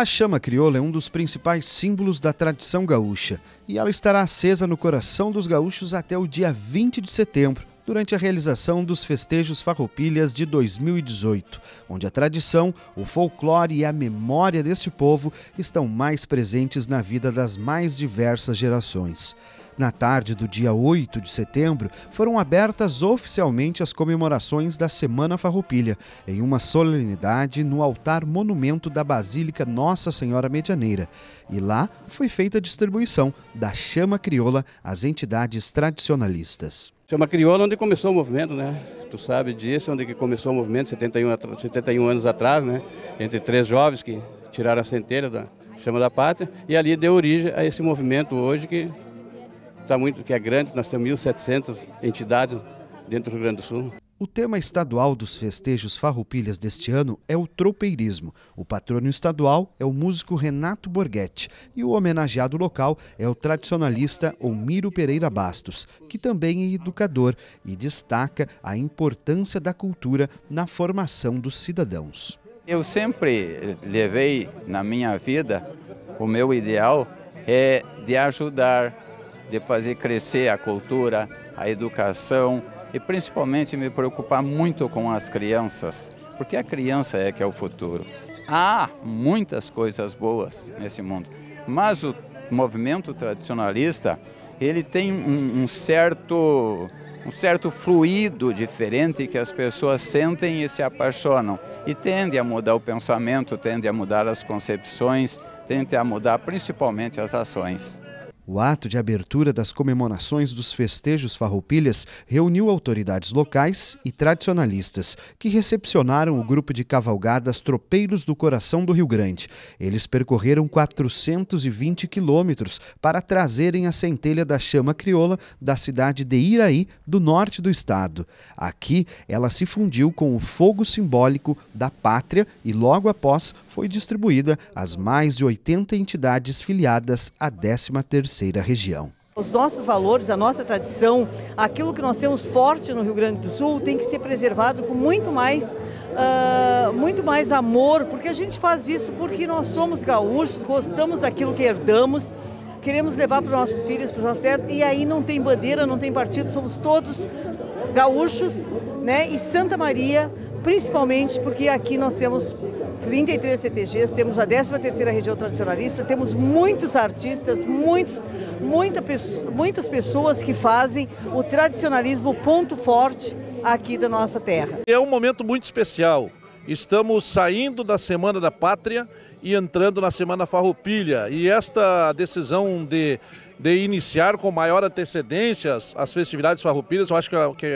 A chama crioula é um dos principais símbolos da tradição gaúcha e ela estará acesa no coração dos gaúchos até o dia 20 de setembro, durante a realização dos festejos Farroupilhas de 2018, onde a tradição, o folclore e a memória deste povo estão mais presentes na vida das mais diversas gerações. Na tarde do dia 8 de setembro, foram abertas oficialmente as comemorações da Semana Farroupilha, em uma solenidade no altar monumento da Basílica Nossa Senhora Medianeira. E lá foi feita a distribuição da chama crioula às entidades tradicionalistas. Chama crioula é onde começou o movimento, né? Tu sabe disso, onde que começou o movimento, 71, 71 anos atrás, né? Entre três jovens que tiraram a centelha da chama da pátria, e ali deu origem a esse movimento hoje que está muito que é grande, nós temos 1.700 entidades dentro do Rio Grande do Sul. O tema estadual dos festejos Farroupilhas deste ano é o tropeirismo. O patrono estadual é o músico Renato Borghetti e o homenageado local é o tradicionalista Omiro Pereira Bastos, que também é educador e destaca a importância da cultura na formação dos cidadãos. Eu sempre levei na minha vida o meu ideal é de ajudar de fazer crescer a cultura, a educação e principalmente me preocupar muito com as crianças, porque a criança é que é o futuro. Há muitas coisas boas nesse mundo, mas o movimento tradicionalista ele tem um, um certo um certo fluido diferente que as pessoas sentem e se apaixonam e tende a mudar o pensamento, tende a mudar as concepções, tende a mudar principalmente as ações. O ato de abertura das comemorações dos festejos farroupilhas reuniu autoridades locais e tradicionalistas, que recepcionaram o grupo de cavalgadas Tropeiros do Coração do Rio Grande. Eles percorreram 420 quilômetros para trazerem a centelha da chama crioula da cidade de Iraí, do norte do estado. Aqui, ela se fundiu com o fogo simbólico da pátria e logo após foi distribuída às mais de 80 entidades filiadas à 13ª região. Os nossos valores, a nossa tradição, aquilo que nós temos forte no Rio Grande do Sul tem que ser preservado com muito mais, uh, muito mais amor, porque a gente faz isso porque nós somos gaúchos, gostamos daquilo que herdamos, queremos levar para os nossos filhos, para os nossos netos, e aí não tem bandeira, não tem partido, somos todos gaúchos, né? E Santa Maria principalmente porque aqui nós temos 33 CTGs, temos a 13ª região tradicionalista, temos muitos artistas, muitos, muita, muitas pessoas que fazem o tradicionalismo ponto forte aqui da nossa terra. É um momento muito especial. Estamos saindo da Semana da Pátria e entrando na semana farroupilha. E esta decisão de, de iniciar com maior antecedência as festividades farroupilhas, eu acho é que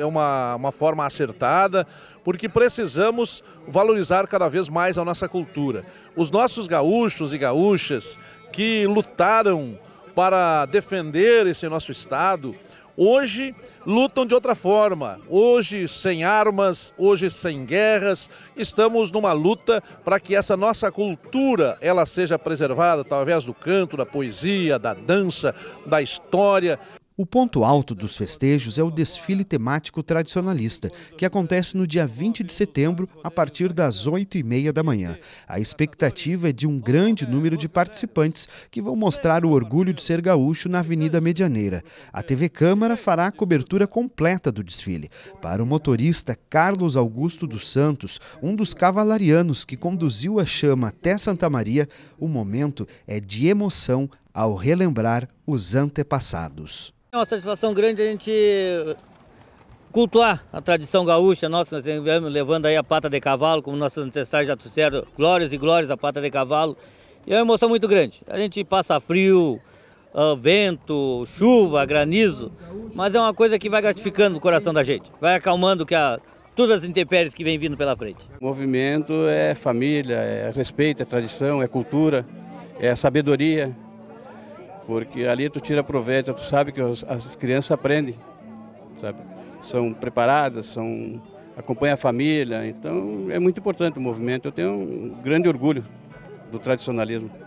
é uma, uma forma acertada, porque precisamos valorizar cada vez mais a nossa cultura. Os nossos gaúchos e gaúchas que lutaram para defender esse nosso estado, hoje lutam de outra forma. Hoje, sem armas, hoje sem guerras, estamos numa luta para que essa nossa cultura ela seja preservada, através do canto, da poesia, da dança, da história o ponto alto dos festejos é o desfile temático tradicionalista, que acontece no dia 20 de setembro, a partir das 8h30 da manhã. A expectativa é de um grande número de participantes que vão mostrar o orgulho de ser gaúcho na Avenida Medianeira. A TV Câmara fará a cobertura completa do desfile. Para o motorista Carlos Augusto dos Santos, um dos cavalarianos que conduziu a chama até Santa Maria, o momento é de emoção ao relembrar os antepassados. É uma satisfação grande a gente cultuar a tradição gaúcha nossa, nós viemos levando aí a pata de cavalo, como nossos ancestrais já trouxeram, glórias e glórias a pata de cavalo. E é uma emoção muito grande. A gente passa frio, ah, vento, chuva, granizo, mas é uma coisa que vai gratificando o coração da gente, vai acalmando que a, todas as intempéries que vem vindo pela frente. O movimento é família, é respeito, é tradição, é cultura, é sabedoria, porque ali tu tira proveito, tu sabe que as, as crianças aprendem, sabe? São preparadas, são acompanha a família, então é muito importante o movimento. Eu tenho um grande orgulho do tradicionalismo.